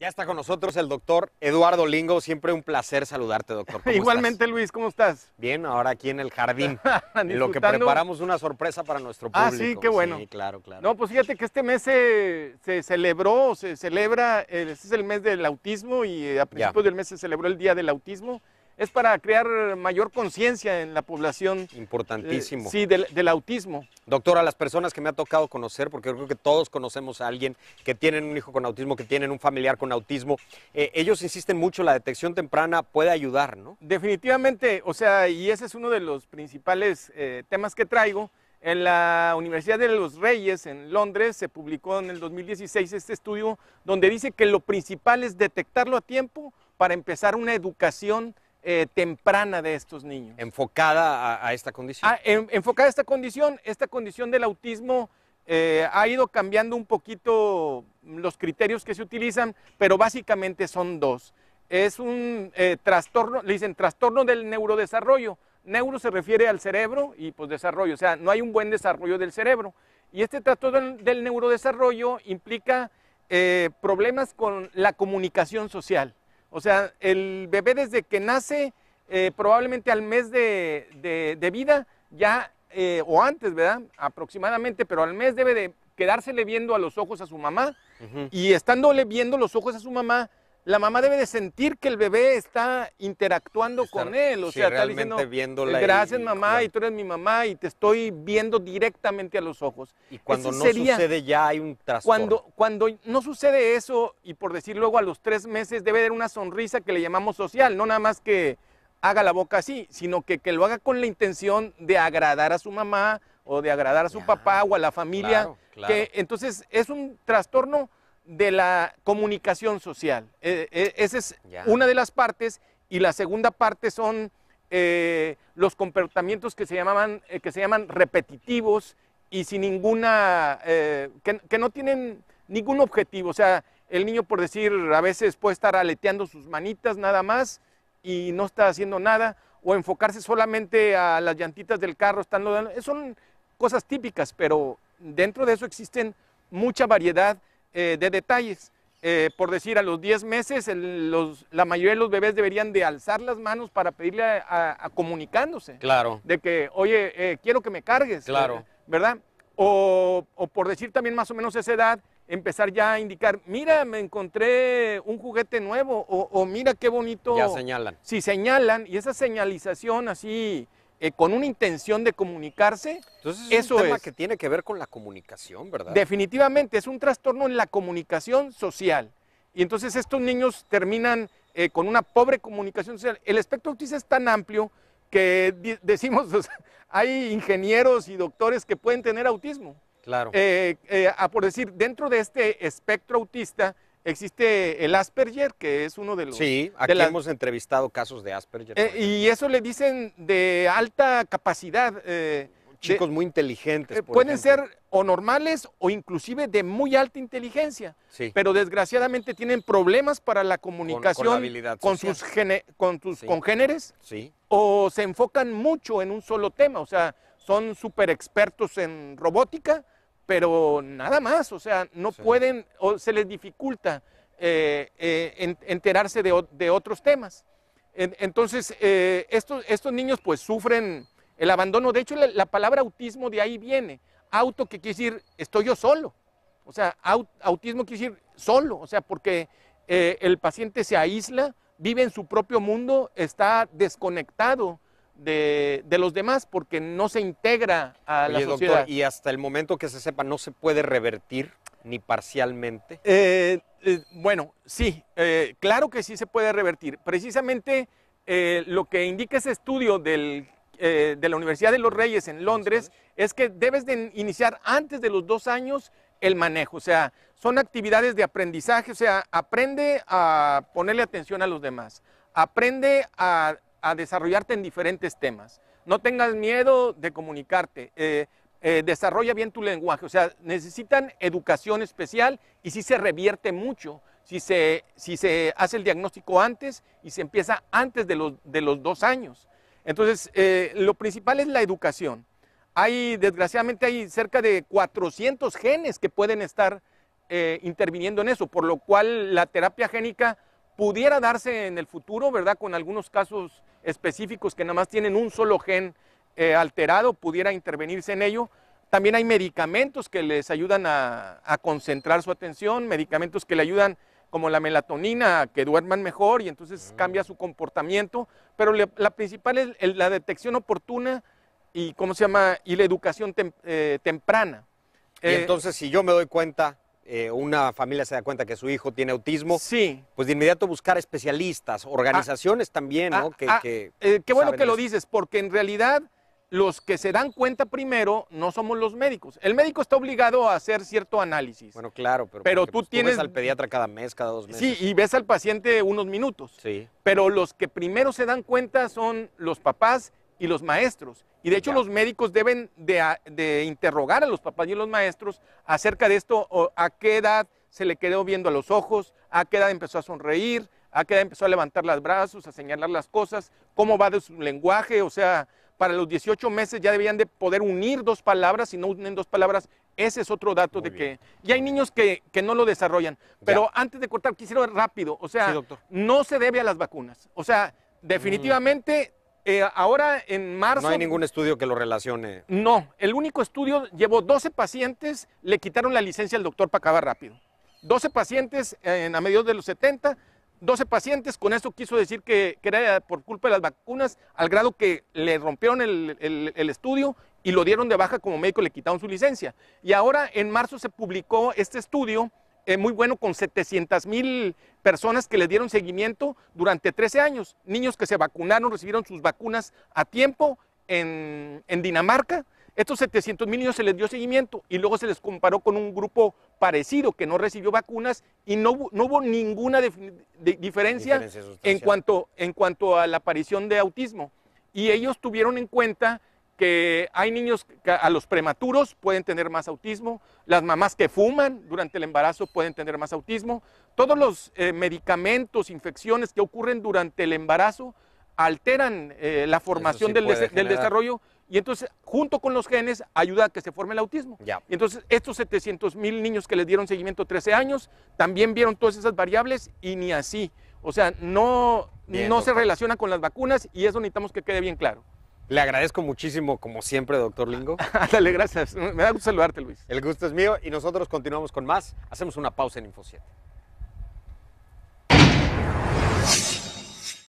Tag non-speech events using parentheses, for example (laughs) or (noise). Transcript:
Ya está con nosotros el doctor Eduardo Lingo. Siempre un placer saludarte, doctor. Igualmente, Luis, ¿cómo estás? Bien, ahora aquí en el jardín. (laughs) lo que preparamos una sorpresa para nuestro público. Ah, sí, qué bueno. Sí, claro, claro. No, pues fíjate que este mes se, celebró, se celebra, eh, este es el mes del autismo y a principios del mes se celebró el Día del Autismo es para crear mayor conciencia en la población. Eh, Importantísimo. sí, del, autismo. Doctora, las personas que me ha tocado conocer, porque creo que todos conocemos a alguien que tienen un hijo con autismo, que tienen un familiar con autismo, eh, ellos insisten mucho, la detección temprana puede ayudar, ¿no? Definitivamente, o sea, y ese es uno de los principales eh, temas que traigo. En la Universidad de los Reyes, en Londres, se publicó en el 2016 este estudio donde dice que lo principal es detectarlo a tiempo para empezar una educación eh, temprana de estos niños. Enfocada a, esta condición. Ah, enfocada a esta condición, esta condición del autismo eh, ha ido cambiando un poquito los criterios que se utilizan, pero básicamente son dos. Es un eh, trastorno, le dicen trastorno del neurodesarrollo. Neuro se refiere al cerebro y pues desarrollo, o sea, no hay un buen desarrollo del cerebro. Y este trastorno del neurodesarrollo implica problemas con la comunicación social. O sea, el bebé desde que nace, eh, probablemente al mes de, vida, ya, eh, o antes, ¿verdad? Aproximadamente, pero al mes debe de quedársele viendo a los ojos a su mamá. Y estándole viendo los ojos a su mamá, la mamá debe de sentir que el bebé está interactuando con él. O sea, está diciendo, gracias mamá, y, tú eres mi mamá, y te estoy viendo directamente a los ojos. Y cuando no sucede ya hay un trastorno. Cuando, cuando no sucede eso, y por decir luego a los tres meses, debe haber una sonrisa que le llamamos social, no nada más que haga la boca así, sino que, que lo haga con la intención de agradar a su mamá o de agradar a su papá o a la familia. Que entonces es un trastorno de la comunicación social. E, e, esa es una de las partes y la segunda parte son eh, los comportamientos que se, eh, que se llaman repetitivos y sin ninguna, eh, que, no tienen ningún objetivo. O sea, el niño por decir a veces puede estar aleteando sus manitas nada más y no está haciendo nada o enfocarse solamente a las llantitas del carro. Están son cosas típicas, pero dentro de eso existen mucha variedad eh, de detalles. Eh, por decir, a los 10 meses, la mayoría de los bebés deberían de alzar las manos para pedirle a, comunicándose. Claro. De que, oye, eh, quiero que me cargues. Claro. ¿Verdad? O, por decir también más o menos esa edad, empezar ya a indicar, mira, me encontré un juguete nuevo, o, o mira qué bonito. Ya señalan. Sí, señalan, y esa señalización así eh, con una intención de comunicarse. Entonces es un tema que tiene que ver con la comunicación, ¿verdad? Definitivamente, es un trastorno en la comunicación social. Y entonces estos niños terminan eh, con una pobre comunicación social. El espectro autista es tan amplio que decimos, (laughs) hay ingenieros y doctores que pueden tener autismo. Claro. Eh, ah, por decir, dentro de este espectro autista, Existe el Asperger, que es uno de los... Sí, aquí hemos entrevistado casos de Asperger. Eh, y eso le dicen de alta capacidad. Eh, Chicos muy inteligentes. Eh, pueden ser o normales o inclusive de muy alta inteligencia. Sí. Pero desgraciadamente tienen problemas para la comunicación con, sus, con congéneres. Sí. O se enfocan mucho en un solo tema. O sea, son súper expertos en robótica pero nada más, o sea, no pueden o se les dificulta eh, eh, enterarse de, otros temas. Entonces, eh, estos, niños pues sufren el abandono. De hecho, la, palabra autismo de ahí viene. Auto que quiere decir estoy yo solo. O sea, autismo quiere decir solo. O sea, porque el paciente se aísla, vive en su propio mundo, está desconectado de, los demás porque no se integra a la sociedad. y hasta el momento que se sepa, ¿no se puede revertir ni parcialmente? Eh, eh, bueno, sí, eh, claro que sí se puede revertir. Precisamente lo que indica ese estudio de la Universidad de los Reyes en Londres es que debes de iniciar antes de los dos años el manejo, o sea, son actividades de aprendizaje, o sea, aprende a ponerle atención a los demás, aprende a a desarrollarte en diferentes temas. No tengas miedo de comunicarte. Eh, eh, desarrolla bien tu lenguaje. O sea, necesitan educación especial y si se revierte mucho, si se, si se hace el diagnóstico antes y se empieza antes de los, de los dos años. Entonces, eh, lo principal es la educación. Hay, desgraciadamente, hay cerca de 400 genes que pueden estar interviniendo en eso, por lo cual la terapia génica pudiera darse en el futuro, ¿verdad? Con algunos casos específicos que nada más tienen un solo gen eh, alterado, pudiera intervenirse en ello. También hay medicamentos que les ayudan a, concentrar su atención, medicamentos que le ayudan como la melatonina, a que duerman mejor y entonces mm. cambia su comportamiento, pero la principal es la detección oportuna y, ¿cómo se llama? y la educación eh, temprana. Y eh, entonces, si yo me doy cuenta eh, una familia se da cuenta que su hijo tiene autismo, sí. pues de inmediato buscar especialistas, ah, organizaciones también, ¿no? Ah, que, ah, eh, qué bueno que lo dices, porque en realidad los que se dan cuenta primero no somos los médicos. El médico está obligado a hacer cierto análisis. Bueno, claro, pero, pues, tú tienes... ves al pediatra cada mes, cada dos meses. Sí, y ves al paciente unos minutos. Sí. Pero los que primero se dan cuenta son los papás y los maestros. Y de hecho los médicos deben de, interrogar a los papás y los maestros acerca de esto, a qué edad se le quedó viendo a los ojos, a qué edad empezó a sonreír, a qué edad empezó a levantar los brazos, a señalar las cosas, cómo va de su lenguaje, o sea, para los 18 meses ya debían de poder unir dos palabras, si no unen dos palabras, ese es otro dato de que... Y hay niños que, no lo desarrollan. Pero antes de cortar, quisiera rápido, o sea, no se debe a las vacunas. O sea, mm. definitivamente eh, ahora en marzo... No hay ningún estudio que lo relacione. No, el único estudio llevó 12 pacientes, le quitaron la licencia al doctor para acabar rápido. 12 pacientes a mediados de los 70, 12 pacientes, con eso quiso decir que, era por culpa de las vacunas, al grado que le rompieron el, estudio y lo dieron de baja como médico, le quitaron su licencia. Y ahora en marzo se publicó este estudio eh, muy bueno con 700 mil personas que le dieron seguimiento durante 13 años. Niños que se vacunaron, recibieron sus vacunas a tiempo en, Dinamarca. Estos 700 mil niños se les dio seguimiento y luego se les comparó con un grupo parecido que no recibió vacunas y no, hubo ninguna diferencia, diferencia en, cuanto, en cuanto a la aparición de autismo. Y ellos tuvieron en cuenta que hay niños a los prematuros pueden tener más autismo, las mamás que fuman durante el embarazo pueden tener más autismo, todos los eh, medicamentos, infecciones que ocurren durante el embarazo alteran eh, la formación del, desarrollo y entonces junto con los genes ayuda a que se forme el autismo. Ya. entonces estos 700 mil niños que les dieron seguimiento 13 años también vieron todas esas variables y ni así. O sea, no, no se relaciona con las vacunas y eso necesitamos que quede bien claro. Le agradezco muchísimo, como siempre, doctor Lingo. (laughs) Dale gracias. Me da gusto saludarte, Luis. El gusto es mío y nosotros continuamos con más. Hacemos una pausa en Info 7.